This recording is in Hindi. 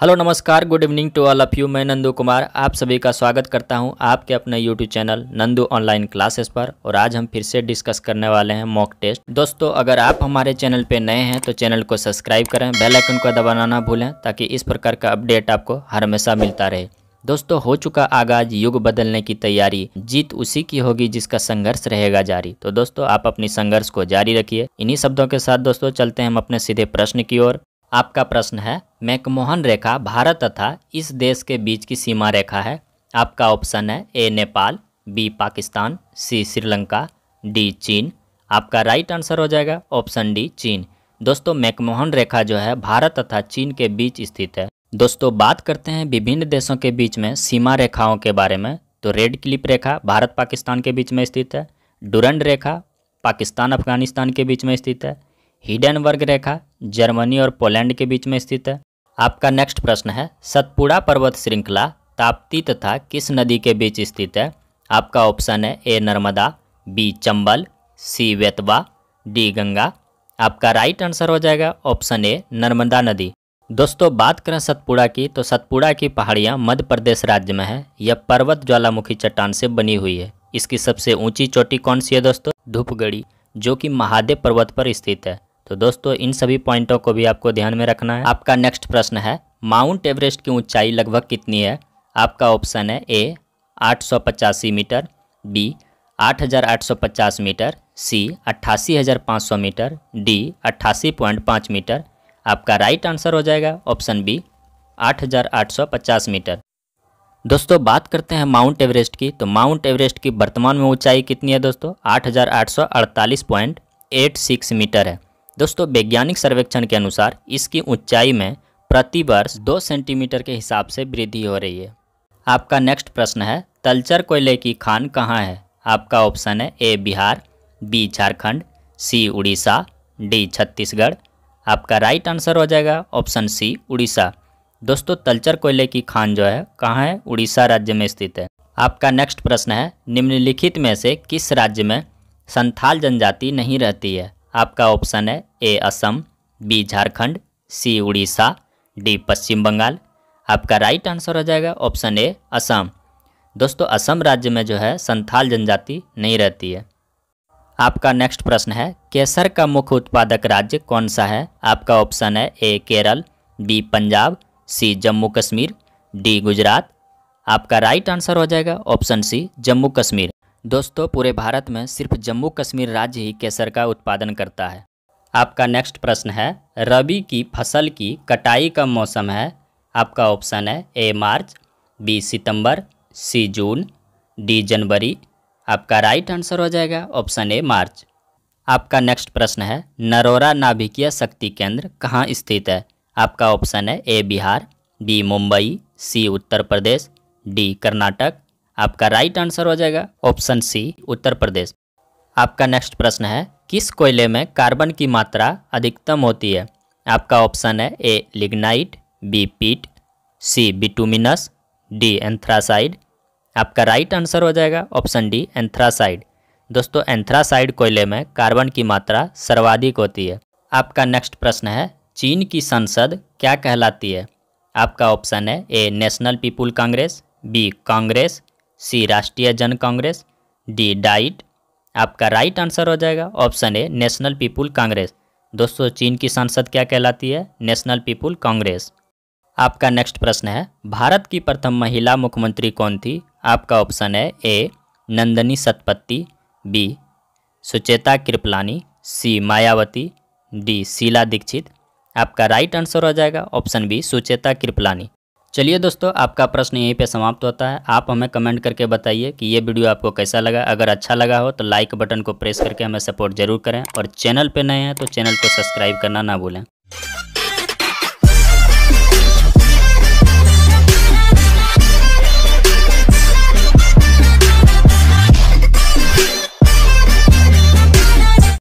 हेलो नमस्कार good evening to all of you मैं नंदू कुमार आप सभी का स्वागत करता हूं आपके अपने YouTube channel Nandu online classes पर और आज हम फिर से डिस्कस करने वाले हैं मॉक टेस्ट दोस्तों अगर आप हमारे चैनल पे नए हैं तो चैनल को सब्सक्राइब करें बेल आइकन को दबाना ना भूलें ताकि इस प्रकार का अपडेट आपको हर हमेशा मिलता रहे दोस्तों हो चुका आगाज युग बदलने की तैयारी जीत उसी की होगी जिसका संघर्ष रहेगा जारी तो दोस्तों आप अपनी संघर्ष को जारी रखिए इन्हीं शब्दों के साथ दोस्तों चलते हैं हम अपने सीधे प्रश्न की ओर आपका प्रश्न है मैकमोहन रेखा भारत तथा इस देश के बीच की सीमा रेखा है आपका ऑप्शन है A Nepal B Pakistan C Sri Lanka D China आपका राइट आंसर हो जाएगा ऑप्शन डी चीन दोस्तों मैकमोहन रेखा जो है भारत तथा चीन के बीच स्थित है दोस्तों बात करते हैं विभिन्न देशों के बीच में सीमा रेखाओं के बारे में तो रेड क्लिप रेखा भारत पाकिस्तान के बीच में स्थित है डुरंड रेखा पाकिस्तान अफगानिस्तान के बीच में स्थित है हिडन वर्ग रेखा जर्मनी और पोलैंड के बीच में स्थित है आपका नेक्स्ट प्रश्न है सतपुड़ा पर्वत श्रृंखला ताप्ती तथा किस नदी के बीच स्थित है आपका ऑप्शन है A Narmada B Chambal C Betwa D Ganga आपका राइट आंसर हो जाएगा ऑप्शन ए नर्मदा नदी दोस्तों बात करें सतपुड़ा की तो सतपुड़ा की पहाड़ियाँ मध्य प्रदेश राज्य में है यह पर्वत ज्वालामुखी चट्टान से बनी हुई है इसकी सबसे ऊंची चोटी कौन सी है दोस्तों धूपगढ़ी जो कि महादेव पर्वत पर स्थित है तो दोस्तों इन सभी पॉइंटों को भी आपको ध्यान में रखना है आपका नेक्स्ट प्रश्न है माउंट एवरेस्ट की ऊंचाई लगभग कितनी है आपका ऑप्शन है ए आठ सौ पचासी मीटर बी आठ हज़ार आठ सौ पचास मीटर सी अट्ठासी हज़ार पाँच सौ मीटर डी अट्ठासी पॉइंट पाँच मीटर आपका राइट आंसर हो जाएगा ऑप्शन बी आठ हज़ार आठ सौ पचास मीटर दोस्तों बात करते हैं माउंट एवरेस्ट की तो माउंट एवरेस्ट की वर्तमान में ऊंचाई कितनी है दोस्तों आठ आठ सौ अड़तालीस पॉइंट एट सिक्स मीटर है दोस्तों वैज्ञानिक सर्वेक्षण के अनुसार इसकी ऊंचाई में प्रति वर्ष दो सेंटीमीटर के हिसाब से वृद्धि हो रही है आपका नेक्स्ट प्रश्न है तलचर कोयले की खान कहाँ है आपका ऑप्शन है A Bihar B Jharkhand C Orissa D Chhattisgarh आपका राइट आंसर हो जाएगा ऑप्शन सी उड़ीसा दोस्तों तलचर कोयले की खान जो है कहाँ है उड़ीसा राज्य में स्थित है आपका नेक्स्ट प्रश्न है निम्नलिखित में से किस राज्य में संथाल जनजाति नहीं रहती है आपका ऑप्शन है A Assam B Jharkhand C Orissa D Paschim Bengal आपका राइट आंसर हो जाएगा ऑप्शन ए असम दोस्तों असम राज्य में जो है संथाल जनजाति नहीं रहती है आपका नेक्स्ट प्रश्न है केसर का मुख्य उत्पादक राज्य कौन सा है आपका ऑप्शन है A Kerala B Punjab C Jammu Kashmir D Gujarat आपका राइट आंसर हो जाएगा ऑप्शन सी जम्मू कश्मीर दोस्तों पूरे भारत में सिर्फ जम्मू कश्मीर राज्य ही केसर का उत्पादन करता है आपका नेक्स्ट प्रश्न है रबी की फसल की कटाई का मौसम है आपका ऑप्शन है ए मार्च बी सितंबर सी जून डी जनवरी आपका राइट आंसर हो जाएगा ऑप्शन ए मार्च आपका नेक्स्ट प्रश्न है नरोरा नाभिकीय शक्ति केंद्र कहाँ स्थित है आपका ऑप्शन है A Bihar B Mumbai C Uttar Pradesh D Karnataka आपका राइट आंसर हो जाएगा ऑप्शन सी उत्तर प्रदेश आपका नेक्स्ट प्रश्न है किस कोयले में कार्बन की मात्रा अधिकतम होती है आपका ऑप्शन है ए लिग्नाइट बी पीट सी बिटूमिनस डी एंथ्रासाइड आपका राइट आंसर हो जाएगा ऑप्शन डी एंथ्रासाइड दोस्तों एंथ्रासाइड कोयले में कार्बन की मात्रा सर्वाधिक होती है आपका नेक्स्ट प्रश्न है चीन की संसद क्या कहलाती है आपका ऑप्शन है A national people Congress B Congress C Rashtriya Jan Congress D diet आपका राइट आंसर हो जाएगा option A national people Congress दोस्तों चीन की संसद क्या कहलाती है नेशनल पीपुल कांग्रेस आपका नेक्स्ट प्रश्न है भारत की प्रथम महिला मुख्यमंत्री कौन थी आपका ऑप्शन है A Nandini Satpathy B Sucheta Kripalani C Mayawati D Sheila Dikshit आपका राइट आंसर हो जाएगा ऑप्शन बी सुचेता कृपलानी चलिए दोस्तों आपका प्रश्न यहीं पे समाप्त होता है आप हमें कमेंट करके बताइए कि ये वीडियो आपको कैसा लगा अगर अच्छा लगा हो तो लाइक बटन को प्रेस करके हमें सपोर्ट जरूर करें और चैनल पे नए हैं तो चैनल को सब्सक्राइब करना ना भूलें